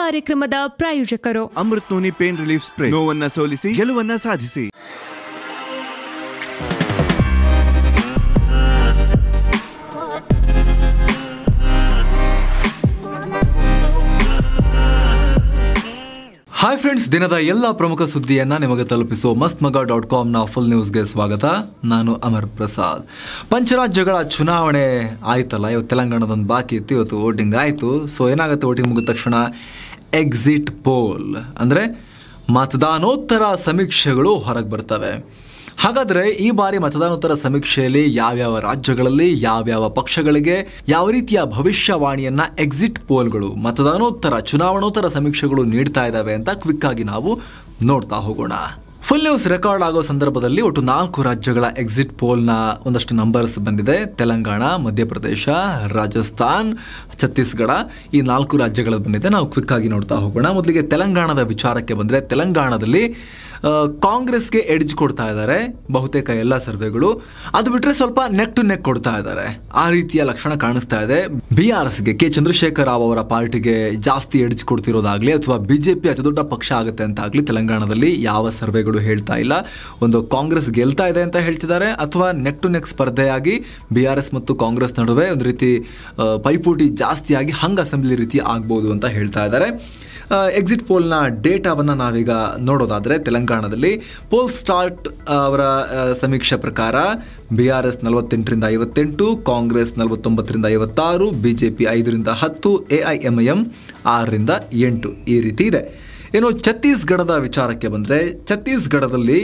ಕಾರ್ಯಕ್ರಮದ ಪ್ರಾಯೋಜಕರು Amrut noni pain relief spray ನೋವನ್ನ ಸೋಲಿಸಿ ಗೆಲುವನ್ನ ಸಾಧಿಸಿ ಹಾಯ್ ಫ್ರೆಂಡ್ಸ್ ದಿನದ ಎಲ್ಲ ಪ್ರಮುಖ ಸುದ್ದಿಯನ್ನ ನಿಮಗೆ ತಲುಪಿಸುವ ಮಸ್ತ್ ಮಗ ಡಾಟ್ ಕಾಮ್ನ ಫುಲ್ ನ್ಯೂಸ್ಗೆ ಸ್ವಾಗತ ನಾನು ಅಮರ್ ಪ್ರಸಾದ್ ಪಂಚರಾಜ್ಯಗಳ ಚುನಾವಣೆ ಆಯ್ತಲ್ಲ ಇವತ್ತು ತೆಲಂಗಾಣದೊಂದು ಬಾಕಿ ಇತ್ತು ಇವತ್ತು ವೋಟಿಂಗ್ ಆಯಿತು ಸೊ ಏನಾಗುತ್ತೆ ವೋಟಿಂಗ್ ಮುಗಿದ ತಕ್ಷಣ ಎಕ್ಸಿಟ್ ಪೋಲ್ ಅಂದರೆ ಮತದಾನೋತ್ತರ ಸಮೀಕ್ಷೆಗಳು ಹೊರಗೆ ಬರ್ತವೆ ಹಾಗಾದ್ರೆ ಈ ಬಾರಿ ಮತದಾನೋತ್ತರ ಸಮೀಕ್ಷೆಯಲ್ಲಿ ಯಾವ್ಯಾವ ರಾಜ್ಯಗಳಲ್ಲಿ ಯಾವ್ಯಾವ ಪಕ್ಷಗಳಿಗೆ ಯಾವ ರೀತಿಯ ಭವಿಷ್ಯವಾಣಿಯನ್ನ ಎಕ್ಸಿಟ್ ಪೋಲ್ಗಳು ಮತದಾನೋತ್ತರ ಚುನಾವಣೋತ್ತರ ಸಮೀಕ್ಷೆಗಳು ನೀಡ್ತಾ ಇದ್ದಾವೆ ಅಂತ ಕ್ವಿಕ್ ಆಗಿ ನಾವು ನೋಡ್ತಾ ಹೋಗೋಣ ಫುಲ್ ನ್ಯೂಸ್ ರೆಕಾರ್ಡ್ ಆಗೋ ಸಂದರ್ಭದಲ್ಲಿ ಒಟ್ಟು ನಾಲ್ಕು ರಾಜ್ಯಗಳ ಎಕ್ಸಿಟ್ ಪೋಲ್ನ ಒಂದಷ್ಟು ನಂಬರ್ಸ್ ಬಂದಿದೆ ತೆಲಂಗಾಣ ಮಧ್ಯಪ್ರದೇಶ ರಾಜಸ್ಥಾನ್ ಛತ್ತೀಸ್ಗಢ ಈ ನಾಲ್ಕು ರಾಜ್ಯಗಳ ಬಂದಿದೆ ನಾವು ಕ್ವಿಕ್ ಆಗಿ ನೋಡ್ತಾ ಹೋಗೋಣ ಮೊದಲಿಗೆ ತೆಲಂಗಾಣದ ವಿಚಾರಕ್ಕೆ ಬಂದರೆ ತೆಲಂಗಾಣದಲ್ಲಿ ಕಾಂಗ್ರೆಸ್ಗೆ ಎಡ್ಜ್ ಕೊಡ್ತಾ ಇದ್ದಾರೆ ಬಹುತೇಕ ಎಲ್ಲ ಸರ್ವೆಗಳು ಅದು ಬಿಟ್ರೆ ಸ್ವಲ್ಪ ನೆಕ್ ಟು ನೆಕ್ ಕೊಡ್ತಾ ಇದ್ದಾರೆ ಆ ರೀತಿಯ ಲಕ್ಷಣ ಕಾಣಿಸ್ತಾ ಇದೆ ಬಿ ಆರ್ ಎಸ್ಗೆ ಕೆ ಚಂದ್ರಶೇಖರ್ ರಾವ್ ಅವರ ಪಾರ್ಟಿಗೆ ಜಾಸ್ತಿ ಎಡ್ಜ್ ಕೊಡ್ತಿರೋದಾಗ್ಲಿ ಅಥವಾ ಬಿಜೆಪಿ ಅತಿದೊಡ್ಡ ದೊಡ್ಡ ಪಕ್ಷ ಆಗುತ್ತೆ ಅಂತ ಆಗ್ಲಿ ತೆಲಂಗಾಣದಲ್ಲಿ ಯಾವ ಸರ್ವೆಗಳು ಹೇಳ್ತಾ ಇಲ್ಲ ಒಂದು ಕಾಂಗ್ರೆಸ್ ಗೆಲ್ತಾ ಇದೆ ಅಂತ ಹೇಳ್ತಿದ್ದಾರೆ ಅಥವಾ ನೆಕ್ ಟು ನೆಕ್ ಸ್ಪರ್ಧೆಯಾಗಿ ಬಿ ಎಸ್ ಮತ್ತು ಕಾಂಗ್ರೆಸ್ ನಡುವೆ ಒಂದು ರೀತಿ ಪೈಪೋಟಿ ಜಾಸ್ತಿಯಾಗಿ ಹಂಗ್ ಅಸೆಂಬ್ಲಿ ರೀತಿ ಆಗ್ಬೋದು ಅಂತ ಹೇಳ್ತಾ ಇದ್ದಾರೆ ಎಕ್ಸಿಟ್ ಪೋಲ್ನ ಡೇಟಾವನ್ನು ನಾವೀಗ ನೋಡೋದಾದರೆ ತೆಲಂಗಾಣದಲ್ಲಿ ಪೋಲ್ ಸ್ಟಾರ್ಟ್ ಅವರ ಸಮೀಕ್ಷೆ ಪ್ರಕಾರ ಬಿ ಆರ್ ಎಸ್ ನಲವತ್ತೆಂಟರಿಂದ ಐವತ್ತೆಂಟು ಕಾಂಗ್ರೆಸ್ ನಲವತ್ತೊಂಬತ್ತರಿಂದ ಐವತ್ತಾರು ಬಿ ಜೆ ಪಿ ಐದರಿಂದ ಹತ್ತು ಎ ಐ ಎಮ್ ಎಂ ಆರರಿಂದ ಎಂಟು ಈ ರೀತಿ ಇದೆ ಏನು ಛತ್ತೀಸ್ಗಢದ ವಿಚಾರಕ್ಕೆ ಬಂದರೆ ಛತ್ತೀಸ್ಗಢದಲ್ಲಿ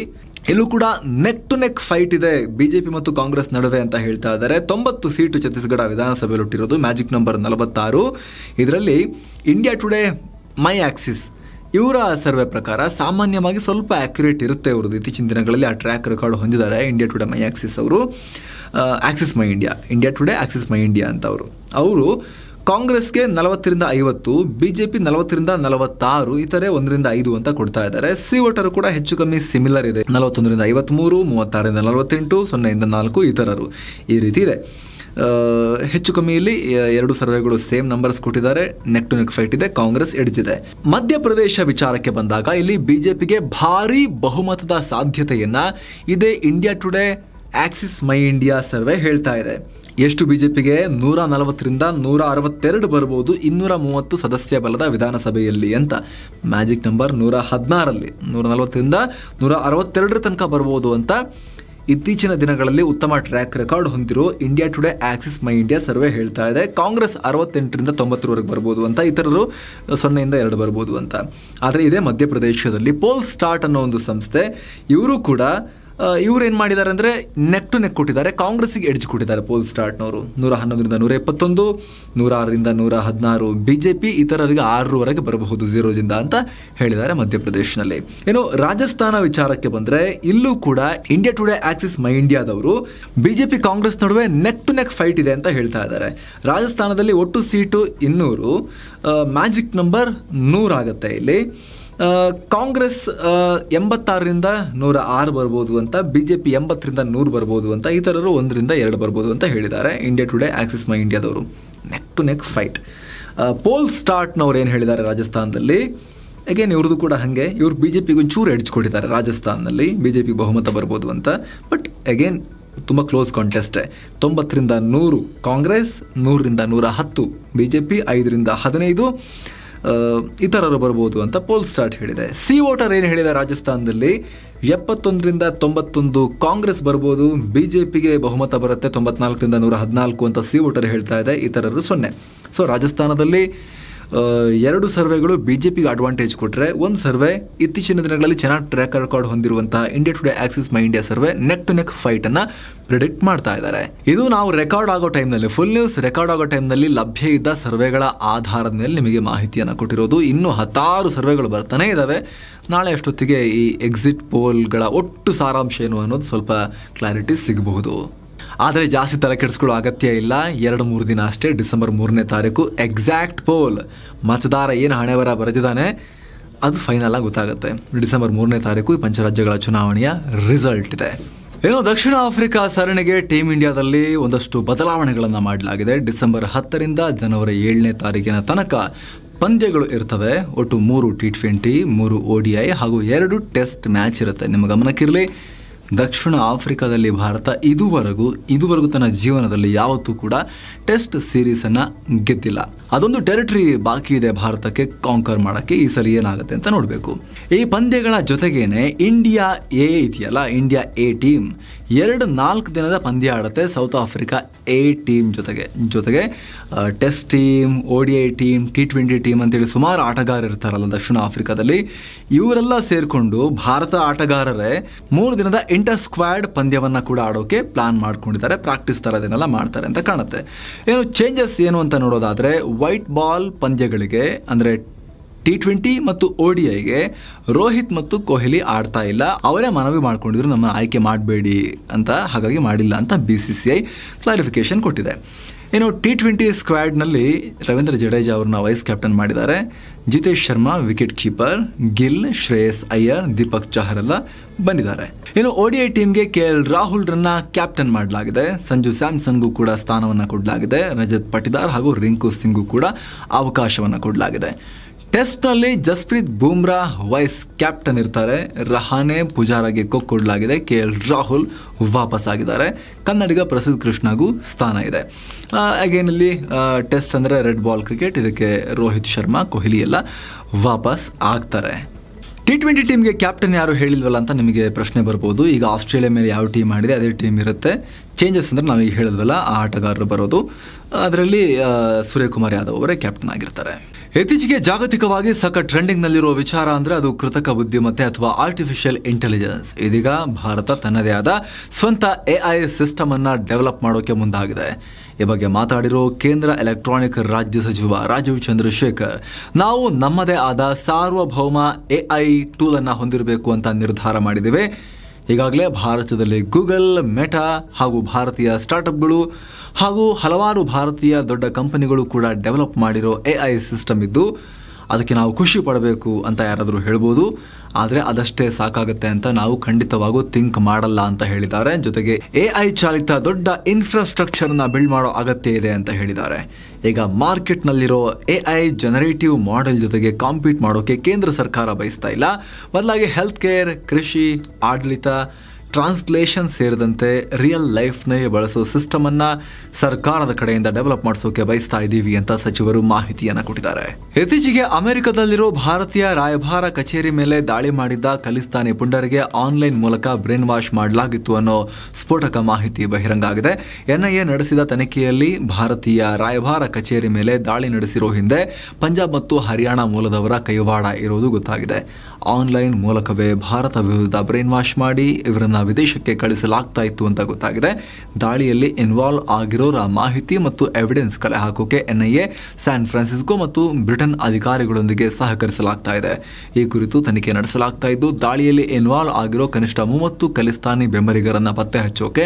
ಇಲ್ಲೂ ಕೂಡ ನೆಕ್ ಟು ನೆಕ್ ಫೈಟ್ ಇದೆ ಬಿಜೆಪಿ ಮತ್ತು ಕಾಂಗ್ರೆಸ್ ನಡುವೆ ಅಂತ ಹೇಳ್ತಾ ಇದ್ದಾರೆ ತೊಂಬತ್ತು ಸೀಟು ಛತ್ತೀಸ್ಗಢ ವಿಧಾನಸಭೆಯಲ್ಲಿ ಹುಟ್ಟಿರೋದು ಮ್ಯಾಜಿಕ್ ನಂಬರ್ ನಲವತ್ತಾರು ಇದರಲ್ಲಿ ಇಂಡಿಯಾ ಟುಡೇ ಮೈ ಆಕ್ಸಿಸ್ ಇವರ ಸರ್ವೆ ಪ್ರಕಾರ ಸಾಮಾನ್ಯವಾಗಿ ಸ್ವಲ್ಪ ಆ್ಯಕ್ಯುರೇಟ್ ಇರುತ್ತೆ ಇವ್ರದ್ದು ಇತ್ತೀಚಿನ ದಿನಗಳಲ್ಲಿ ಆ ಟ್ರ್ಯಾಕ್ ರೆಕಾರ್ಡ್ ಹೊಂದಿದ್ದಾರೆ ಇಂಡಿಯಾ ಟುಡೇ ಮೈ ಆಕ್ಸಿಸ್ ಅವರು Axis my India India Today Axis my India ಅಂತ ಅವರು ಅವರು ಕಾಂಗ್ರೆಸ್ಗೆ ನಲವತ್ತರಿಂದ ಐವತ್ತು ಬಿ ಜೆ ಪಿ ನಲವತ್ತರಿಂದ ನಲವತ್ತಾರು ಇತರೆ ಒಂದರಿಂದ ಐದು ಅಂತ ಕೊಡ್ತಾ ಇದ್ದಾರೆ ಸಿ ವೋಟರು ಕೂಡ ಹೆಚ್ಚು ಕಮ್ಮಿ ಸಿಮಿಲರ್ ಇದೆ ನಲವತ್ತೊಂದರಿಂದ ಐವತ್ತ್ಮೂರು ಮೂವತ್ತಾರರಿಂದ ನಲವತ್ತೆಂಟು ಸೊನ್ನೆಯಿಂದ ನಾಲ್ಕು ಇತರರು ಈ ರೀತಿ ಇದೆ ಹೆಚ್ಚು ಕಮ್ಮಿಯಲ್ಲಿ ಎರಡು ಸರ್ವೆಗಳು ಸೇಮ್ ನಂಬರ್ಸ್ ಕೊಟ್ಟಿದ್ದಾರೆ ನೆಕ್ ಟು ನೆಕ್ ಫೈಟ್ ಇದೆ ಕಾಂಗ್ರೆಸ್ ಎಡ್ಜಿದೆ ಮಧ್ಯಪ್ರದೇಶ ವಿಚಾರಕ್ಕೆ ಬಂದಾಗ ಇಲ್ಲಿ ಬಿಜೆಪಿಗೆ ಭಾರಿ ಬಹುಮತದ ಸಾಧ್ಯತೆಯನ್ನ ಇದೇ India Today Axis my India survey ಹೇಳ್ತಾ ಇದೆ ಎಷ್ಟು ಬಿಜೆಪಿಗೆ ನೂರ ನಲವತ್ತರಿಂದ ನೂರ ಅರವತ್ತೆರಡು ಬರಬಹುದು ಇನ್ನೂರ ಮೂವತ್ತು ಸದಸ್ಯ ಬಲದ ವಿಧಾನಸಭೆಯಲ್ಲಿ ಅಂತ ಮ್ಯಾಜಿಕ್ ನಂಬರ್ ನೂರ ಹದಿನಾರಲ್ಲಿ ನೂರ ನಲವತ್ತರಿಂದ ನೂರ ಅರವತ್ತೆರಡರ ತನಕ ಬರ್ಬೋದು ಅಂತ ಇತ್ತೀಚಿನ ದಿನಗಳಲ್ಲಿ ಉತ್ತಮ ಟ್ರ್ಯಾಕ್ ರೆಕಾರ್ಡ್ ಹೊಂದಿರೋ India Today Axis my India survey ಹೇಳ್ತಾ ಇದೆ ಕಾಂಗ್ರೆಸ್ ಅರವತ್ತೆಂಟರಿಂದ ತೊಂಬತ್ತರವರೆಗೆ ಬರ್ಬೋದು ಅಂತ ಇತರರು ಸೊನ್ನೆಯಿಂದ ಎರಡು ಬರ್ಬೋದು ಅಂತ ಆದರೆ ಇದೇ ಮಧ್ಯಪ್ರದೇಶದಲ್ಲಿ ಪೋಲ್ ಸ್ಟಾರ್ಟ್ ಅನ್ನೋ ಒಂದು ಸಂಸ್ಥೆ ಇವರು ಕೂಡ ಇವ್ರು ಏನು ಮಾಡಿದ್ದಾರೆ ಅಂದ್ರೆ ನೆಕ್ ಟು ನೆಕ್ ಕೊಟ್ಟಿದ್ದಾರೆ ಕಾಂಗ್ರೆಸ್ಗೆ ಎಡ್ಜ್ ಕೊಟ್ಟಿದ್ದಾರೆ ಪೋಲ್ ಸ್ಟಾರ್ಟ್ನವರು ನೂರ ಹನ್ನೊಂದರಿಂದ ನೂರ ಎಪ್ಪತ್ತೊಂದು ನೂರ ಆರರಿಂದ ನೂರ ಹದಿನಾರು ಬಿಜೆಪಿ ಇತರರಿಗೆ ಆರೂವರೆಗೆ ಬರಬಹುದು ಝೀರೋದಿಂದ ಅಂತ ಹೇಳಿದ್ದಾರೆ ಮಧ್ಯಪ್ರದೇಶನಲ್ಲಿ ಏನು ರಾಜಸ್ಥಾನ ವಿಚಾರಕ್ಕೆ ಬಂದರೆ ಇಲ್ಲೂ ಕೂಡ ಇಂಡಿಯಾ ಟುಡೇ ಆಕ್ಸಿಸ್ ಮೈ ಇಂಡಿಯಾದವರು ಬಿಜೆಪಿ ಕಾಂಗ್ರೆಸ್ ನಡುವೆ ನೆಕ್ ಟು ನೆಕ್ ಫೈಟ್ ಇದೆ ಅಂತ ಹೇಳ್ತಾ ಇದ್ದಾರೆ ರಾಜಸ್ಥಾನದಲ್ಲಿ ಒಟ್ಟು ಸೀಟು ಇನ್ನೂರು ಮ್ಯಾಜಿಕ್ ನಂಬರ್ ನೂರಾಗುತ್ತೆ ಇಲ್ಲಿ ಕಾಂಗ್ರೆಸ್ ಎಂಬತ್ತಾರರಿಂದ ನೂರ ಆರು ಬರ್ಬೋದು ಅಂತ ಬಿಜೆಪಿ ಎಂಬತ್ತರಿಂದ ನೂರು ಬರ್ಬೋದು ಅಂತ ಈ ಥರರು ಒಂದರಿಂದ ಎರಡು ಬರ್ಬೋದು ಅಂತ ಹೇಳಿದ್ದಾರೆ ಇಂಡಿಯಾ ಟುಡೇ ಆಕ್ಸಿಸ್ ಮೈ ಇಂಡಿಯಾದವರು ನೆಕ್ ಟು ನೆಕ್ ಫೈಟ್ ಪೋಲ್ ಸ್ಟಾರ್ಟ್ನವ್ರು ಏನು ಹೇಳಿದ್ದಾರೆ ರಾಜಸ್ಥಾನದಲ್ಲಿ ಅಗೇನ್ ಇವ್ರದ್ದು ಕೂಡ ಹಾಗೆ ಇವರು ಬಿ ಜೆ ಪಿಗೆ ಒಂಚೂರು ಹೆಡ್ಚ್ಕೊಟ್ಟಿದ್ದಾರೆ ರಾಜಸ್ಥಾನದಲ್ಲಿ ಬಿ ಜೆ ಪಿ ಬಹುಮತ ಬರ್ಬೋದು ಅಂತ ಬಟ್ ಅಗೇನ್ ತುಂಬ ಕ್ಲೋಸ್ ಕಾಂಟೆಸ್ಟೇ ತೊಂಬತ್ತರಿಂದ ನೂರು ಕಾಂಗ್ರೆಸ್ ನೂರರಿಂದ ನೂರ ಹತ್ತು ಬಿ ಜೆ ಪಿ ಐದರಿಂದ ಹದಿನೈದು ಇತರರು ಬರಬಹುದು ಅಂತ ಪೋಲ್ ಸ್ಟಾರ್ಟ್ ಹೇಳಿದೆ ಸಿ ವೋಟರ್ ಏನು ಹೇಳಿದೆ ರಾಜಸ್ಥಾನದಲ್ಲಿ ಎಪ್ಪತ್ತೊಂದರಿಂದ ತೊಂಬತ್ತೊಂದು ಕಾಂಗ್ರೆಸ್ ಬರ್ಬೋದು ಬಿಜೆಪಿಗೆ ಬಹುಮತ ಬರುತ್ತೆ ತೊಂಬತ್ನಾಲ್ಕರಿಂದ ನೂರ ಹದಿನಾಲ್ಕು ಅಂತ ಸಿ ವೋಟರ್ ಹೇಳ್ತಾ ಇದೆ ಇತರರು ಸೊನ್ನೆ ಸೊ ರಾಜಸ್ಥಾನದಲ್ಲಿ ಎರಡು ಸರ್ವೆಗಳು ಬಿಜೆಪಿಗೆ ಅಡ್ವಾಂಟೇಜ್ ಕೊಟ್ಟರೆ ಒಂದು ಸರ್ವೆ ಇತ್ತೀಚಿನ ದಿನಗಳಲ್ಲಿ ಚೆನ್ನಾಗಿ ಟ್ರ್ಯಾಕ್ ರೆಕಾರ್ಡ್ ಹೊಂದಿರುವಂತಹ India Today Axis my India survey neck to neck fight ಅನ್ನ ಪ್ರಿಡಿಕ್ಟ್ ಮಾಡ್ತಾ ಇದ್ದಾರೆ ಇದು ನಾವು ರೆಕಾರ್ಡ್ ಆಗೋ ಟೈಮ್ನಲ್ಲಿ ಫುಲ್ ನ್ಯೂಸ್ ರೆಕಾರ್ಡ್ ಆಗೋ ನಲ್ಲಿ ಲಭ್ಯ ಇದ್ದ ಸರ್ವೆಗಳ ಆಧಾರದ ಮೇಲೆ ನಿಮಗೆ ಮಾಹಿತಿಯನ್ನು ಕೊಟ್ಟಿರೋದು ಇನ್ನು ಹತ್ತಾರು ಸರ್ವೆಗಳು ಬರ್ತಾನೆ ಇದ್ದಾವೆ ನಾಳೆ ಅಷ್ಟೊತ್ತಿಗೆ ಈ ಎಕ್ಸಿಟ್ ಪೋಲ್ಗಳ ಒಟ್ಟು ಸಾರಾಂಶ ಏನು ಅನ್ನೋದು ಸ್ವಲ್ಪ ಕ್ಲಾರಿಟಿ ಸಿಗಬಹುದು ಆದರೆ ಜಾಸ್ತಿ ತಲೆ ಕೆಡಿಸ್ಕೊಳ್ಳೋ ಅಗತ್ಯ ಇಲ್ಲ ಎರಡು ಮೂರು ದಿನ ಅಷ್ಟೇ ಡಿಸೆಂಬರ್ ಮೂರನೇ ತಾರೀಕು ಎಕ್ಸಾಕ್ಟ್ ಪೋಲ್ ಮತದಾರ ಏನು ಹಣೆವರ ಬರೆದಿದ್ದಾನೆ ಅದು ಫೈನಲ್ ಆಗಿ ಗೊತ್ತಾಗುತ್ತೆ ಡಿಸೆಂಬರ್ ಮೂರನೇ ತಾರೀಕು ಈ ಪಂಚರಾಜ್ಯಗಳ ಚುನಾವಣೆಯ ರಿಸಲ್ಟ್ ಇದೆ ಏನು ದಕ್ಷಿಣ ಆಫ್ರಿಕಾ ಸರಣಿಗೆ ಟೀಮ್ ಇಂಡಿಯಾದಲ್ಲಿ ಒಂದಷ್ಟು ಬದಲಾವಣೆಗಳನ್ನು ಮಾಡಲಾಗಿದೆ ಡಿಸೆಂಬರ್ ಹತ್ತರಿಂದ ಜನವರಿ ಏಳನೇ ತಾರೀಕಿನ ತನಕ ಪಂದ್ಯಗಳು ಇರ್ತವೆ ಒಟ್ಟು ಮೂರು ಟಿ ಟ್ವೆಂಟಿ ಮೂರು ಐ ಹಾಗೂ ಎರಡು ಟೆಸ್ಟ್ ಮ್ಯಾಚ್ ಇರುತ್ತೆ ನಿಮ್ಮ ಗಮನಕ್ಕಿರಲಿ ದಕ್ಷಿಣ ಆಫ್ರಿಕಾದಲ್ಲಿ ಭಾರತ ಇದುವರೆಗೂ ಇದುವರೆಗೂ ತನ್ನ ಜೀವನದಲ್ಲಿ ಯಾವತ್ತೂ ಕೂಡ ಟೆಸ್ಟ್ ಸೀರೀಸ್ ಅನ್ನ ಗೆದ್ದಿಲ್ಲ ಅದೊಂದು ಟೆರಿಟರಿ ಬಾಕಿ ಇದೆ ಭಾರತಕ್ಕೆ ಕಾಂಕರ್ ಮಾಡಕ್ಕೆ ಈ ಸಲ ಏನಾಗುತ್ತೆ ಅಂತ ನೋಡಬೇಕು ಈ ಪಂದ್ಯಗಳ ಜೊತೆಗೇನೆ ಇಂಡಿಯಾ ಎ ಇದೆಯಲ್ಲ ಇಂಡಿಯಾ ಎ ಟೀಮ್ ಎರಡು ನಾಲ್ಕು ದಿನದ ಪಂದ್ಯ ಆಡುತ್ತೆ ಸೌತ್ ಆಫ್ರಿಕಾ ಎ ಟೀಮ್ ಜೊತೆಗೆ ಜೊತೆಗೆ ಟೆಸ್ಟ್ ಟೀಮ್ ಐ ಟೀಮ್ ಟಿ ಟ್ವೆಂಟಿ ಟೀಮ್ ಅಂತೇಳಿ ಸುಮಾರು ಆಟಗಾರರು ಇರ್ತಾರಲ್ಲ ದಕ್ಷಿಣ ಆಫ್ರಿಕಾದಲ್ಲಿ ಇವರೆಲ್ಲ ಸೇರಿಕೊಂಡು ಭಾರತ ಆಟಗಾರರೇ ಮೂರು ದಿನದ ಇಂಟರ್ ಸ್ಕ್ವಾಡ್ ಪಂದ್ಯವನ್ನ ಕೂಡ ಆಡೋಕೆ ಪ್ಲಾನ್ ಮಾಡ್ಕೊಂಡಿದ್ದಾರೆ ಪ್ರಾಕ್ಟೀಸ್ ಥರದೇನೆಲ್ಲ ಮಾಡ್ತಾರೆ ಅಂತ ಕಾಣುತ್ತೆ ಏನು ಚೇಂಜಸ್ ಏನು ಅಂತ ನೋಡೋದಾದ್ರೆ ವೈಟ್ ಬಾಲ್ ಪಂದ್ಯಗಳಿಗೆ ಅಂದ್ರೆ ಟಿ ಟ್ವೆಂಟಿ ಮತ್ತು ಐಗೆ ರೋಹಿತ್ ಮತ್ತು ಕೊಹ್ಲಿ ಆಡ್ತಾ ಇಲ್ಲ ಅವರೇ ಮನವಿ ಮಾಡ್ಕೊಂಡಿದ್ರು ನಮ್ಮನ್ನು ಆಯ್ಕೆ ಮಾಡಬೇಡಿ ಅಂತ ಹಾಗಾಗಿ ಮಾಡಿಲ್ಲ ಅಂತ B C C I clarification ಕೊಟ್ಟಿದೆ ಇನ್ನು ಟಿ ಟ್ವೆಂಟಿ ಸ್ಕ್ವಾಡ್ನಲ್ಲಿ ರವೀಂದ್ರ ಜಡೇಜಾ ಅವ್ರನ್ನ ವೈಸ್ ಕ್ಯಾಪ್ಟನ್ ಮಾಡಿದ್ದಾರೆ ಜಿತೇಶ್ ಶರ್ಮಾ ವಿಕೆಟ್ ಕೀಪರ್ ಗಿಲ್ ಶ್ರೇಯಸ್ ಅಯ್ಯರ್ ದೀಪಕ್ ಚಹರ್ ಎಲ್ಲ ಬಂದಿದ್ದಾರೆ ಇನ್ನು ಓಡಿಐ ಟೀಮ್ಗೆ ಕೆ ಎಲ್ ರಾಹುಲ್ ರನ್ನ ಕ್ಯಾಪ್ಟನ್ ಮಾಡಲಾಗಿದೆ ಸಂಜು ಸ್ಯಾಮ್ಸನ್ಗೂ ಕೂಡ ಸ್ಥಾನವನ್ನು ಕೊಡಲಾಗಿದೆ ರಜತ್ ಪಟಿದಾರ್ ಹಾಗೂ ರಿಂಕು ಸಿಂಗ್ಗೂ ಕೂಡ ಅವಕಾಶವನ್ನು ಕೊಡಲಾಗಿದೆ ಟೆಸ್ಟ್ನಲ್ಲಿ ಜಸ್ಪ್ರೀತ್ ಬೂಮ್ರಾ ವೈಸ್ ಕ್ಯಾಪ್ಟನ್ ಇರ್ತಾರೆ ರಹಾನೆ ಪೂಜಾರಾಗೆ ಕೊಡಲಾಗಿದೆ ಕೆ ಎಲ್ ರಾಹುಲ್ ವಾಪಸ್ ಆಗಿದ್ದಾರೆ ಕನ್ನಡಿಗ ಪ್ರಸಿದ್ಧ ಕೃಷ್ಣಗೂ ಸ್ಥಾನ ಇದೆ ಅಗೇನ್ ಇಲ್ಲಿ ಟೆಸ್ಟ್ ಅಂದರೆ ರೆಡ್ ಬಾಲ್ ಕ್ರಿಕೆಟ್ ಇದಕ್ಕೆ ರೋಹಿತ್ ಶರ್ಮಾ ಕೊಹ್ಲಿ ಎಲ್ಲ ವಾಪಸ್ ಆಗ್ತಾರೆ ಟಿ ಟ್ವೆಂಟಿ ಟೀಮ್ಗೆ ಕ್ಯಾಪ್ಟನ್ ಯಾರು ಹೇಳಿಲ್ವಲ್ಲ ಅಂತ ನಿಮಗೆ ಪ್ರಶ್ನೆ ಬರ್ಬೋದು ಈಗ ಆಸ್ಟ್ರೇಲಿಯಾ ಮೇಲೆ ಯಾವ ಟೀಮ್ ಆಡಿದೆ ಅದೇ ಟೀಮ್ ಇರುತ್ತೆ ಚೇಂಜಸ್ ಅಂದರೆ ನಾವು ಹೇಳಿದ್ವಲ್ಲ ಆ ಆಟಗಾರರು ಬರೋದು ಅದರಲ್ಲಿ ಸೂರ್ಯಕುಮಾರ್ ಯಾದವ್ ಅವರೇ ಕ್ಯಾಪ್ಟನ್ ಆಗಿರ್ತಾರೆ ಇತ್ತೀಚೆಗೆ ಜಾಗತಿಕವಾಗಿ ಸಕ ಟ್ರೆಂಡಿಂಗ್ ನಲ್ಲಿರುವ ವಿಚಾರ ಅಂದ್ರೆ ಅದು ಕೃತಕ ಬುದ್ಧಿಮತ್ತೆ ಅಥವಾ ಆರ್ಟಿಫಿಷಿಯಲ್ ಇಂಟೆಲಿಜೆನ್ಸ್ ಇದೀಗ ಭಾರತ ತನ್ನದೇ ಆದ ಸ್ವಂತ ಎಐ ಸಿಸ್ಟಮ್ ಅನ್ನ ಡೆವಲಪ್ ಮಾಡೋಕೆ ಮುಂದಾಗಿದೆ ಈ ಬಗ್ಗೆ ಮಾತಾಡಿರೋ ಕೇಂದ್ರ ಎಲೆಕ್ಟ್ರಾನಿಕ್ ರಾಜ್ಯ ಸಚಿವ ರಾಜೀವ್ ಚಂದ್ರಶೇಖರ್ ನಾವು ನಮ್ಮದೇ ಆದ ಸಾರ್ವಭೌಮ ಎಐ ಟೂಲ್ ಅನ್ನ ಹೊಂದಿರಬೇಕು ಅಂತ ನಿರ್ಧಾರ ಮಾಡಿದ್ದೇವೆ ಈಗಾಗಲೇ ಭಾರತದಲ್ಲಿ ಗೂಗಲ್ ಮೆಟಾ ಹಾಗೂ ಭಾರತೀಯ ಸ್ಟಾರ್ಟ್ಅಪ್ಗಳು ಹಾಗೂ ಹಲವಾರು ಭಾರತೀಯ ದೊಡ್ಡ ಕಂಪನಿಗಳು ಕೂಡ ಡೆವಲಪ್ ಮಾಡಿರೋ ಎಐ ಸಿಸ್ಟಮ್ ಇದ್ದು ಅದಕ್ಕೆ ನಾವು ಖುಷಿ ಪಡಬೇಕು ಅಂತ ಯಾರಾದರೂ ಹೇಳ್ಬೋದು ಆದರೆ ಅದಷ್ಟೇ ಸಾಕಾಗುತ್ತೆ ಅಂತ ನಾವು ಖಂಡಿತವಾಗೂ ಥಿಂಕ್ ಮಾಡಲ್ಲ ಅಂತ ಹೇಳಿದ್ದಾರೆ ಜೊತೆಗೆ ಎ ಐ ಚಾಲಿತ ದೊಡ್ಡ ಇನ್ಫ್ರಾಸ್ಟ್ರಕ್ಚರ್ನ ಬಿಲ್ಡ್ ಮಾಡೋ ಅಗತ್ಯ ಇದೆ ಅಂತ ಹೇಳಿದ್ದಾರೆ ಈಗ ಮಾರ್ಕೆಟ್ನಲ್ಲಿರೋ ಎ ಐ ಜನರೇಟಿವ್ ಮಾಡೆಲ್ ಜೊತೆಗೆ ಕಾಂಪೀಟ್ ಮಾಡೋಕೆ ಕೇಂದ್ರ ಸರ್ಕಾರ ಬಯಸ್ತಾ ಇಲ್ಲ ಬದಲಾಗಿ ಹೆಲ್ತ್ ಕೇರ್ ಕೃಷಿ ಆಡಳಿತ ಟ್ರಾನ್ಸ್ಲೇಷನ್ ಸೇರಿದಂತೆ ರಿಯಲ್ ಲೈಫ್ನೇ ಬಳಸೋ ಸಿಸ್ಟಮನ್ನು ಸರ್ಕಾರದ ಕಡೆಯಿಂದ ಡೆವಲಪ್ ಮಾಡಿಸೋಕೆ ಬಯಸ್ತಾ ಇದ್ದೀವಿ ಅಂತ ಸಚಿವರು ಮಾಹಿತಿಯನ್ನು ಕೊಟ್ಟಿದ್ದಾರೆ ಇತ್ತೀಚೆಗೆ ಅಮೆರಿಕದಲ್ಲಿರೋ ಭಾರತೀಯ ರಾಯಭಾರ ಕಚೇರಿ ಮೇಲೆ ದಾಳಿ ಮಾಡಿದ್ದ ಖಲಿಸ್ತಾನಿ ಪುಂಡರಿಗೆ ಆನ್ಲೈನ್ ಮೂಲಕ ಬ್ರೈನ್ ವಾಶ್ ಮಾಡಲಾಗಿತ್ತು ಅನ್ನೋ ಸ್ಫೋಟಕ ಮಾಹಿತಿ ಬಹಿರಂಗ ಆಗಿದೆ ಎನ್ಐಎ ನಡೆಸಿದ ತನಿಖೆಯಲ್ಲಿ ಭಾರತೀಯ ರಾಯಭಾರ ಕಚೇರಿ ಮೇಲೆ ದಾಳಿ ನಡೆಸಿರೋ ಹಿಂದೆ ಪಂಜಾಬ್ ಮತ್ತು ಹರಿಯಾಣ ಮೂಲದವರ ಕೈವಾಡ ಇರುವುದು ಗೊತ್ತಾಗಿದೆ ಆನ್ಲೈನ್ ಮೂಲಕವೇ ಭಾರತ ವಿರುದ್ಧ ಬ್ರೈನ್ ವಾಶ್ ಮಾಡಿ ಇವರನ್ನ ವಿದೇಶಕ್ಕೆ ಕಳಿಸಲಾಗ್ತಾ ಇತ್ತು ಅಂತ ಗೊತ್ತಾಗಿದೆ ದಾಳಿಯಲ್ಲಿ ಇನ್ವಾಲ್ವ್ ಆಗಿರೋರ ಮಾಹಿತಿ ಮತ್ತು ಎವಿಡೆನ್ಸ್ ಕಲೆ ಹಾಕೋಕೆ ಎನ್ಐಎ ಸ್ಯಾನ್ ಫ್ರಾನ್ಸಿಸ್ಕೋ ಮತ್ತು ಬ್ರಿಟನ್ ಅಧಿಕಾರಿಗಳೊಂದಿಗೆ ಸಹಕರಿಸಲಾಗ್ತಾ ಇದೆ ಈ ಕುರಿತು ತನಿಖೆ ನಡೆಸಲಾಗ್ತಾ ಇದ್ದು ದಾಳಿಯಲ್ಲಿ ಇನ್ವಾಲ್ವ್ ಆಗಿರೋ ಕನಿಷ್ಠ ಮೂವತ್ತು ಖಲಿಸ್ತಾನಿ ಬೆಂಬಲಿಗರನ್ನ ಪತ್ತೆ ಹಚ್ಚೋಕೆ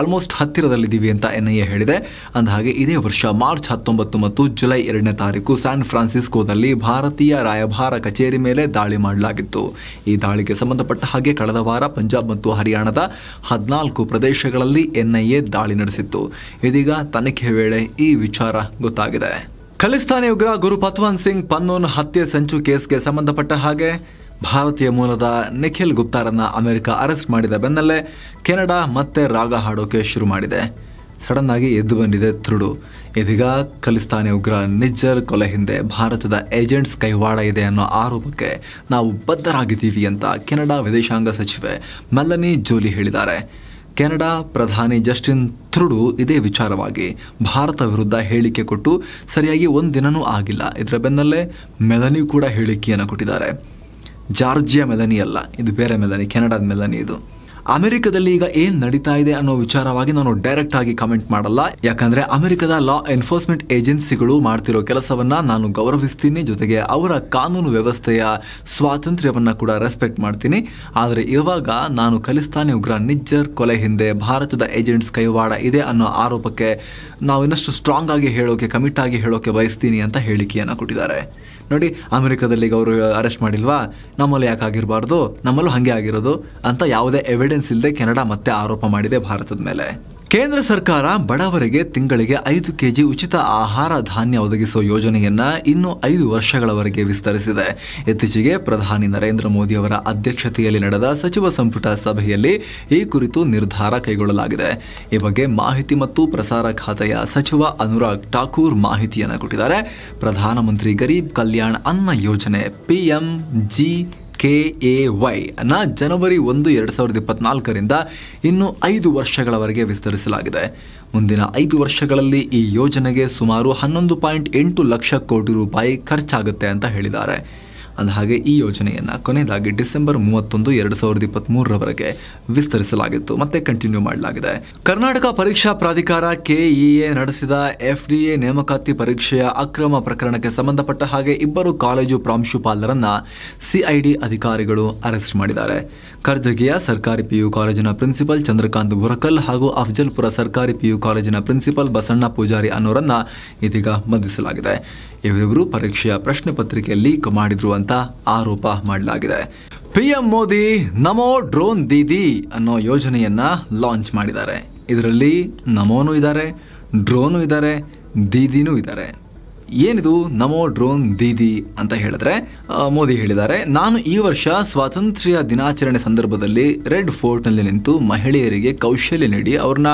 ಆಲ್ಮೋಸ್ಟ್ ಹತ್ತಿರದಲ್ಲಿದ್ದೀವಿ ಅಂತ ಎನ್ಐಎ ಹೇಳಿದೆ ಅಂದಹಾಗೆ ಇದೇ ವರ್ಷ ಮಾರ್ಚ್ ಹತ್ತೊಂಬತ್ತು ಮತ್ತು ಜುಲೈ ಎರಡನೇ ತಾರೀಕು ಸ್ಯಾನ್ ಫ್ರಾನ್ಸಿಸ್ಕೋದಲ್ಲಿ ಭಾರತೀಯ ರಾಯಭಾರ ಕಚೇರಿ ಮೇಲೆ ದಾಳಿ ಮಾಡಲಾಗಿತ್ತು ಈ ದಾಳಿಗೆ ಸಂಬಂಧಪಟ್ಟ ಹಾಗೆ ಕಳೆದ ವಾರ ಪಂಜಾಬ್ ಮತ್ತು ಹರಿಯಾಣ ಹರಿಯಾಣದ ಹದಿನಾಲ್ಕು ಪ್ರದೇಶಗಳಲ್ಲಿ ಎನ್ಐಎ ದಾಳಿ ನಡೆಸಿತ್ತು ಇದೀಗ ತನಿಖೆ ವೇಳೆ ಈ ವಿಚಾರ ಗೊತ್ತಾಗಿದೆ ಖಲಿಸ್ತಾನಿ ಉಗ್ರ ಗುರು ಪತ್ವಾನ್ ಸಿಂಗ್ ಪನ್ನೂನ್ ಹತ್ಯೆ ಸಂಚು ಕೇಸ್ಗೆ ಸಂಬಂಧಪಟ್ಟ ಹಾಗೆ ಭಾರತೀಯ ಮೂಲದ ನಿಖಿಲ್ ಗುಪ್ತಾರನ್ನ ಅಮೆರಿಕ ಅರೆಸ್ಟ್ ಮಾಡಿದ ಬೆನ್ನಲ್ಲೇ ಕೆನಡಾ ಮತ್ತೆ ರಾಗ ಹಾಡೋಕೆ ಶುರು ಮಾಡಿದೆ ಸಡನ್ ಆಗಿ ಎದ್ದು ಬಂದಿದೆ ತ್ರುಡು ಇದೀಗ ಖಲಿಸ್ತಾನಿ ಉಗ್ರ ನಿಜ್ಜರ್ ಕೊಲೆ ಹಿಂದೆ ಭಾರತದ ಏಜೆಂಟ್ಸ್ ಕೈವಾಡ ಇದೆ ಅನ್ನೋ ಆರೋಪಕ್ಕೆ ನಾವು ಬದ್ಧರಾಗಿದ್ದೀವಿ ಅಂತ ಕೆನಡಾ ವಿದೇಶಾಂಗ ಸಚಿವೆ ಮೆಲ್ಲನಿ ಜೋಲಿ ಹೇಳಿದ್ದಾರೆ ಕೆನಡಾ ಪ್ರಧಾನಿ ಜಸ್ಟಿನ್ ತ್ರುಡು ಇದೇ ವಿಚಾರವಾಗಿ ಭಾರತ ವಿರುದ್ಧ ಹೇಳಿಕೆ ಕೊಟ್ಟು ಸರಿಯಾಗಿ ಒಂದಿನನೂ ಆಗಿಲ್ಲ ಇದರ ಬೆನ್ನಲ್ಲೇ ಮೆಲನಿ ಕೂಡ ಹೇಳಿಕೆಯನ್ನು ಕೊಟ್ಟಿದ್ದಾರೆ ಜಾರ್ಜಿಯಾ ಮೆಲನಿ ಅಲ್ಲ ಇದು ಬೇರೆ ಮೆಲನಿ ಕೆನಡಾದ ಮೆಲನಿ ಇದು ಅಮೆರಿಕದಲ್ಲಿ ಈಗ ಏನ್ ನಡೀತಾ ಇದೆ ಅನ್ನೋ ವಿಚಾರವಾಗಿ ನಾನು ಡೈರೆಕ್ಟ್ ಆಗಿ ಕಮೆಂಟ್ ಮಾಡಲ್ಲ ಯಾಕಂದ್ರೆ ಅಮೆರಿಕದ ಲಾ ಎನ್ಫೋರ್ಸ್ಮೆಂಟ್ ಏಜೆನ್ಸಿಗಳು ಮಾಡ್ತಿರೋ ಕೆಲಸವನ್ನ ನಾನು ಗೌರವಿಸ್ತೀನಿ ಜೊತೆಗೆ ಅವರ ಕಾನೂನು ವ್ಯವಸ್ಥೆಯ ಸ್ವಾತಂತ್ರ್ಯವನ್ನ ಕೂಡ ರೆಸ್ಪೆಕ್ಟ್ ಮಾಡ್ತೀನಿ ಆದರೆ ಇವಾಗ ನಾನು ಖಲಿಸ್ತಾನಿ ಉಗ್ರ ನಿಜ್ಜರ್ ಕೊಲೆ ಹಿಂದೆ ಭಾರತದ ಏಜೆಂಟ್ಸ್ ಕೈವಾಡ ಇದೆ ಅನ್ನೋ ಆರೋಪಕ್ಕೆ ನಾವು ಇನ್ನಷ್ಟು ಸ್ಟ್ರಾಂಗ್ ಆಗಿ ಹೇಳೋಕೆ ಕಮಿಟ್ ಆಗಿ ಹೇಳೋಕೆ ಬಯಸ್ತೀನಿ ಅಂತ ಹೇಳಿಕೆಯನ್ನ ಕೊಟ್ಟಿದ್ದಾರೆ ನೋಡಿ ಅಮೆರಿಕದಲ್ಲಿ ಅವರು ಅರೆಸ್ಟ್ ಮಾಡಿಲ್ವಾ ನಮ್ಮಲ್ಲಿ ಯಾಕಾಗಿರಬಾರ್ದು ನಮ್ಮಲ್ಲೂ ಹಂಗೆ ಆಗಿರೋದು ಅಂತ ಯಾವುದೇ ಎವಿಡೆನ್ಸ್ ಎವಿಡೆನ್ಸ್ ಇಲ್ಲದೆ ಕೆನಡಾ ಮತ್ತೆ ಆರೋಪ ಮಾಡಿದೆ ಭಾರತದ ಮೇಲೆ ಕೇಂದ್ರ ಸರ್ಕಾರ ಬಡವರಿಗೆ ತಿಂಗಳಿಗೆ ಐದು ಕೆಜಿ ಉಚಿತ ಆಹಾರ ಧಾನ್ಯ ಒದಗಿಸುವ ಯೋಜನೆಯನ್ನ ಇನ್ನು ಐದು ವರ್ಷಗಳವರೆಗೆ ವಿಸ್ತರಿಸಿದೆ ಇತ್ತೀಚೆಗೆ ಪ್ರಧಾನಿ ನರೇಂದ್ರ ಮೋದಿ ಅವರ ಅಧ್ಯಕ್ಷತೆಯಲ್ಲಿ ನಡೆದ ಸಚಿವ ಸಂಪುಟ ಸಭೆಯಲ್ಲಿ ಈ ಕುರಿತು ನಿರ್ಧಾರ ಕೈಗೊಳ್ಳಲಾಗಿದೆ ಈ ಬಗ್ಗೆ ಮಾಹಿತಿ ಮತ್ತು ಪ್ರಸಾರ ಖಾತೆಯ ಸಚಿವ ಅನುರಾಗ್ ಠಾಕೂರ್ ಮಾಹಿತಿಯನ್ನು ಕೊಟ್ಟಿದ್ದಾರೆ ಪ್ರಧಾನಮಂತ್ರಿ Garib Kalyan Anna Yojana PM G K A Y ನ ಜನವರಿ ಒಂದು ಎರಡು ಸಾವಿರದ ಇಪ್ಪತ್ನಾಲ್ಕರಿಂದ ಇನ್ನು ಐದು ವರ್ಷಗಳವರೆಗೆ ವಿಸ್ತರಿಸಲಾಗಿದೆ ಮುಂದಿನ ಐದು ವರ್ಷಗಳಲ್ಲಿ ಈ ಯೋಜನೆಗೆ ಸುಮಾರು ಹನ್ನೊಂದು ಪಾಯಿಂಟ್ ಎಂಟು ಲಕ್ಷ ಕೋಟಿ ರೂಪಾಯಿ ಖರ್ಚಾಗುತ್ತೆ ಅಂತ ಹೇಳಿದ್ದಾರೆ ಹಾಗೆ ಈ ಯೋಜನೆಯನ್ನ ಕೊನೆಯದಾಗಿ ಡಿಸೆಂಬರ್ ಮೂವತ್ತೊಂದು ಎರಡು ಸಾವಿರದ ಇಪ್ಪತ್ಮೂರರವರೆಗೆ ವಿಸ್ತರಿಸಲಾಗಿತ್ತು ಮತ್ತೆ ಕಂಟಿನ್ಯೂ ಮಾಡಲಾಗಿದೆ ಕರ್ನಾಟಕ ಪರೀಕ್ಷಾ ಪ್ರಾಧಿಕಾರ ಕೆಇಎ e ನಡೆಸಿದ ಎಫ್ಡಿಎ ನೇಮಕಾತಿ ಪರೀಕ್ಷೆಯ ಅಕ್ರಮ ಪ್ರಕರಣಕ್ಕೆ ಸಂಬಂಧಪಟ್ಟ ಹಾಗೆ ಇಬ್ಬರು ಕಾಲೇಜು ಪ್ರಾಂಶುಪಾಲರನ್ನ ಸಿಐಡಿ ಅಧಿಕಾರಿಗಳು ಅರೆಸ್ಟ್ ಮಾಡಿದ್ದಾರೆ ಕರ್ಜಗಿಯ ಸರ್ಕಾರಿ ಪಿಯು ಕಾಲೇಜಿನ ಪ್ರಿನ್ಸಿಪಲ್ ಚಂದ್ರಕಾಂತ್ ಬುರಕಲ್ ಹಾಗೂ ಅಫ್ಜಲ್ಪುರ ಸರ್ಕಾರಿ ಪಿಯು ಕಾಲೇಜಿನ ಪ್ರಿನ್ಸಿಪಲ್ ಬಸಣ್ಣ ಪೂಜಾರಿ ಅನ್ನೋರನ್ನ ಇದೀಗ ಬಂಧಿಸಲಾಗಿದೆ ಇವರಿಬ್ಬರು ಪರೀಕ್ಷೆಯ ಪ್ರಶ್ನೆ ಪತ್ರಿಕೆ ಲೀಕ್ ಮಾಡಿದ್ರು ಅಂತ ಅಂತ ಆರೋಪ ಮಾಡಲಾಗಿದೆ ಪಿ ಮೋದಿ ನಮೋ ಡ್ರೋನ್ ದೀದಿ ಅನ್ನೋ ಯೋಜನೆಯನ್ನ ಲಾಂಚ್ ಮಾಡಿದ್ದಾರೆ ಇದರಲ್ಲಿ ನಮೋನು ಇದ್ದಾರೆ ಡ್ರೋನು ಇದ್ದಾರೆ ದೀದಿನೂ ಇದ್ದಾರೆ ಏನಿದು ನಮೋ ಡ್ರೋನ್ ದೀದಿ ಅಂತ ಹೇಳಿದ್ರೆ ಮೋದಿ ಹೇಳಿದ್ದಾರೆ ನಾನು ಈ ವರ್ಷ ಸ್ವಾತಂತ್ರ್ಯ ದಿನಾಚರಣೆ ಸಂದರ್ಭದಲ್ಲಿ ರೆಡ್ ಫೋರ್ಟ್ನಲ್ಲಿ ನಿಂತು ಮಹಿಳೆಯರಿಗೆ ಕೌಶಲ್ಯ ನೀಡಿ ಅವ್ರನ್ನ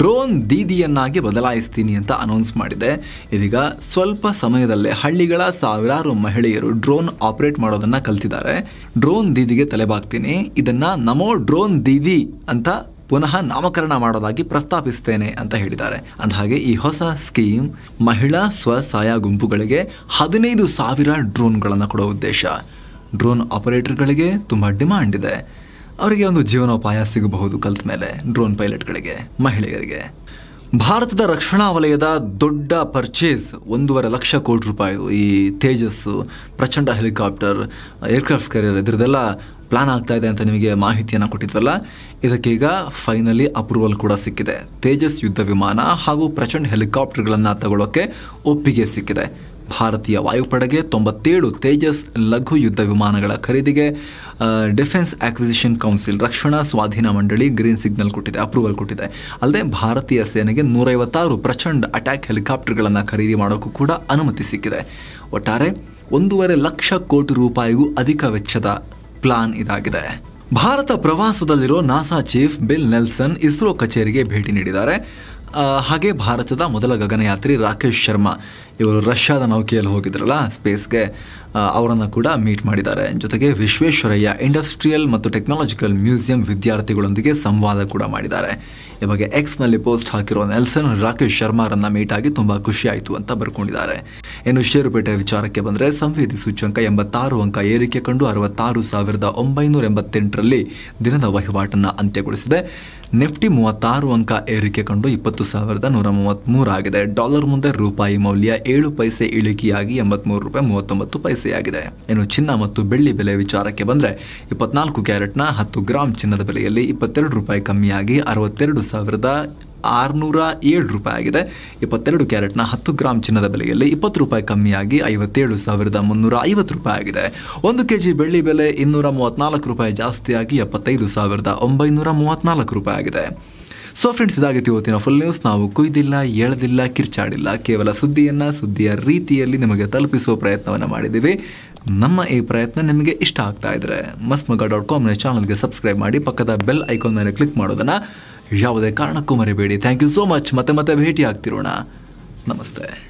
ಡ್ರೋನ್ ದೀದಿಯನ್ನಾಗಿ ಬದಲಾಯಿಸ್ತೀನಿ ಅಂತ ಅನೌನ್ಸ್ ಮಾಡಿದೆ ಇದೀಗ ಸ್ವಲ್ಪ ಸಮಯದಲ್ಲೇ ಹಳ್ಳಿಗಳ ಸಾವಿರಾರು ಮಹಿಳೆಯರು ಡ್ರೋನ್ ಆಪರೇಟ್ ಮಾಡೋದನ್ನ ಕಲ್ತಿದ್ದಾರೆ ಡ್ರೋನ್ ದೀದಿಗೆ ತಲೆಬಾಗ್ತೀನಿ ಇದನ್ನ ನಮೋ ಡ್ರೋನ್ ದೀದಿ ಅಂತ ಪುನಃ ನಾಮಕರಣ ಮಾಡೋದಾಗಿ ಪ್ರಸ್ತಾಪಿಸ್ತೇನೆ ಅಂತ ಹೇಳಿದ್ದಾರೆ ಹಾಗೆ ಈ ಹೊಸ ಸ್ಕೀಮ್ ಮಹಿಳಾ ಸ್ವಸಹಾಯ ಗುಂಪುಗಳಿಗೆ ಹದಿನೈದು ಸಾವಿರ ಡ್ರೋನ್ಗಳನ್ನು ಕೊಡುವ ಉದ್ದೇಶ ಡ್ರೋನ್ ಆಪರೇಟರ್ಗಳಿಗೆ ತುಂಬ ಡಿಮಾಂಡ್ ಇದೆ ಅವರಿಗೆ ಒಂದು ಜೀವನೋಪಾಯ ಸಿಗಬಹುದು ಕಲ್ತ ಮೇಲೆ ಡ್ರೋನ್ ಪೈಲಟ್ಗಳಿಗೆ ಮಹಿಳೆಯರಿಗೆ ಭಾರತದ ರಕ್ಷಣಾ ವಲಯದ ದೊಡ್ಡ ಪರ್ಚೇಸ್ ಒಂದೂವರೆ ಲಕ್ಷ ಕೋಟಿ ರೂಪಾಯಿ ಈ ತೇಜಸ್ಸು ಪ್ರಚಂಡ ಹೆಲಿಕಾಪ್ಟರ್ ಏರ್ಕ್ರಾಫ್ಟ್ ಕೆರಿಯರ್ ಇದರದೆಲ್ಲ ಪ್ಲಾನ್ ಆಗ್ತಾ ಇದೆ ಅಂತ ನಿಮಗೆ ಮಾಹಿತಿಯನ್ನು ಕೊಟ್ಟಿದ್ವಲ್ಲ ಇದಕ್ಕೀಗ ಫೈನಲಿ ಅಪ್ರೂವಲ್ ಕೂಡ ಸಿಕ್ಕಿದೆ ತೇಜಸ್ ಯುದ್ಧ ವಿಮಾನ ಹಾಗೂ ಪ್ರಚಂಡ್ ಹೆಲಿಕಾಪ್ಟರ್ಗಳನ್ನು ತಗೊಳ್ಳೋಕೆ ಒಪ್ಪಿಗೆ ಸಿಕ್ಕಿದೆ ಭಾರತೀಯ ವಾಯುಪಡೆಗೆ ತೊಂಬತ್ತೇಳು ತೇಜಸ್ ಲಘು ಯುದ್ಧ ವಿಮಾನಗಳ ಖರೀದಿಗೆ ಡಿಫೆನ್ಸ್ ಆಕ್ವಿಸಿಷನ್ ಕೌನ್ಸಿಲ್ ರಕ್ಷಣಾ ಸ್ವಾಧೀನ ಮಂಡಳಿ ಗ್ರೀನ್ ಸಿಗ್ನಲ್ ಕೊಟ್ಟಿದೆ ಅಪ್ರೂವಲ್ ಕೊಟ್ಟಿದೆ ಅಲ್ಲದೆ ಭಾರತೀಯ ಸೇನೆಗೆ ನೂರೈವತ್ತಾರು ಪ್ರಚಂಡ್ ಅಟ್ಯಾಕ್ ಹೆಲಿಕಾಪ್ಟರ್ಗಳನ್ನು ಖರೀದಿ ಮಾಡೋಕ್ಕೂ ಕೂಡ ಅನುಮತಿ ಸಿಕ್ಕಿದೆ ಒಟ್ಟಾರೆ ಒಂದೂವರೆ ಲಕ್ಷ ಕೋಟಿ ರೂಪಾಯಿಗೂ ಅಧಿಕ ವೆಚ್ಚದ ಪ್ಲಾನ್ ಇದಾಗಿದೆ ಭಾರತ ಪ್ರವಾಸದಲ್ಲಿರೋ NASA chief Bill Nelson ISRO ಕಚೇರಿಗೆ ಭೇಟಿ ನೀಡಿದ್ದಾರೆ ಹಾಗೆ ಭಾರತದ ಮೊದಲ ಗಗನಯಾತ್ರಿ ರಾಕೇಶ್ ಶರ್ಮಾ ಇವರು ರಷ್ಯಾದ ನೌಕೆಯಲ್ಲಿ ಹೋಗಿದ್ರಲ್ಲ ಸ್ಪೇಸ್ಗೆ ಅವರನ್ನು ಕೂಡ ಮೀಟ್ ಮಾಡಿದ್ದಾರೆ ಜೊತೆಗೆ ವಿಶ್ವೇಶ್ವರಯ್ಯ ಇಂಡಸ್ಟ್ರಿಯಲ್ ಮತ್ತು ಟೆಕ್ನಾಲಜಿಕಲ್ ಮ್ಯೂಸಿಯಂ ವಿದ್ಯಾರ್ಥಿಗಳೊಂದಿಗೆ ಸಂವಾದ ಕೂಡ ಮಾಡಿದ್ದಾರೆ ಈ ಬಗ್ಗೆ ಎಕ್ಸ್ನಲ್ಲಿ ಪೋಸ್ಟ್ ಹಾಕಿರೋ ನೆಲ್ಸನ್ ರಾಕೇಶ್ ಶರ್ಮಾರನ್ನ ಮೀಟ್ ಆಗಿ ತುಂಬ ಖುಷಿಯಾಯಿತು ಅಂತ ಬರ್ಕೊಂಡಿದ್ದಾರೆ ಇನ್ನು ಷೇರುಪೇಟೆ ವಿಚಾರಕ್ಕೆ ಬಂದರೆ ಸಂವೇದಿ ಸೂಚ್ಯಂಕ ಎಂಬತ್ತಾರು ಅಂಕ ಏರಿಕೆ ಕಂಡು ಅರವತ್ತಾರು ಸಾವಿರದ ಒಂಬೈನೂರ ಎಂಬತ್ತೆಂಟರಲ್ಲಿ ದಿನದ ವಹಿವಾಟನ್ನು ಅಂತ್ಯಗೊಳಿಸಿದೆ ನಿಫ್ಟಿ ಮೂವತ್ತಾರು ಅಂಕ ಏರಿಕೆ ಕಂಡು ಇಪ್ಪತ್ತು ಸಾವಿರದ ನೂರ ಮೂವತ್ತ್ಮೂರು ಆಗಿದೆ ಡಾಲರ್ ಮುಂದೆ ರೂಪಾಯಿ ಮೌಲ್ಯ ಏಳು ಪೈಸೆ ಇಳಿಕೆಯಾಗಿ ಎಂಬತ್ಮೂರು ರೂಪಾಯಿ ಮೂವತ್ತೊಂಬತ್ತು ಪೈಸೆಯಾಗಿದೆ ಇನ್ನು ಚಿನ್ನ ಮತ್ತು ಬೆಳ್ಳಿ ಬೆಲೆ ವಿಚಾರಕ್ಕೆ ಬಂದರೆ ಇಪ್ಪತ್ನಾಲ್ಕು ಕ್ಯಾರೆಟ್ನ ಹತ್ತು ಗ್ರಾಂ ಚಿನ್ನದ ಬೆಲೆಯಲ್ಲಿ ಇಪ್ಪತ್ತೆರಡು ರೂಪಾಯಿ ಕಮ್ಮಿಯಾಗಿ ಅರವತ್ತೆರಡು ಸಾವಿರದ ಆರುನೂರ ಏಳು ರೂಪಾಯಿ ಆಗಿದೆ ಇಪ್ಪತ್ತೆರಡು ಕ್ಯಾರೆಟ್ನ ಹತ್ತು ಗ್ರಾಮ್ ಚಿನ್ನದ ಬೆಲೆಯಲ್ಲಿ ಇಪ್ಪತ್ತು ರೂಪಾಯಿ ಕಮ್ಮಿಯಾಗಿ ಐವತ್ತೇಳು ಸಾವಿರದ ಮುನ್ನೂರ ಐವತ್ತು ರೂಪಾಯಿ ಆಗಿದೆ ಒಂದು ಕೆಜಿ ಬೆಳ್ಳಿ ಬೆಲೆ ಇನ್ನೂರ ಮೂವತ್ನಾಲ್ಕು ರೂಪಾಯಿ ಜಾಸ್ತಿಯಾಗಿ ಎಪ್ಪತ್ತೈದು ಸಾವಿರದ ಒಂಬೈನೂರ ಮೂವತ್ನಾಲ್ಕು ರೂಪಾಯಿ ಆಗಿದೆ ಸೊ ಫ್ರೆಂಡ್ಸ್ ಇದಾಗಿತ್ತು ಇವತ್ತಿನ ಫುಲ್ ನ್ಯೂಸ್ ನಾವು ಕುಯ್ದಿಲ್ಲ ಏಳದಿಲ್ಲ ಕಿರ್ಚಾಡಿಲ್ಲ ಕೇವಲ ಸುದ್ದಿಯನ್ನು ಸುದ್ದಿಯ ರೀತಿಯಲ್ಲಿ ನಿಮಗೆ ತಲುಪಿಸುವ ಪ್ರಯತ್ನವನ್ನು ಮಾಡಿದ್ದೀವಿ ನಮ್ಮ ಈ ಪ್ರಯತ್ನ ನಿಮಗೆ ಇಷ್ಟ ಆಗ್ತಾ ಇದ್ರೆ ಮಸ್ಮಗ ಡಾಟ್ ಕಾಮ್ನ ಚಾನಲ್ಗೆ ಸಬ್ಸ್ಕ್ರೈಬ್ ಮಾಡಿ ಪಕ್ಕದ ಬೆಲ್ ಐಕಾನ್ ಮೇಲೆ ಕ್ಲಿಕ್ ಮಾಡೋದನ್ನು ಯಾವುದೇ ಕಾರಣಕ್ಕೂ ಮರಿಬೇಡಿ ಥ್ಯಾಂಕ್ ಯು ಸೋ ಮಚ್ ಮತ್ತೆ ಮತ್ತೆ ಭೇಟಿ ಆಗ್ತಿರೋಣ ನಮಸ್ತೆ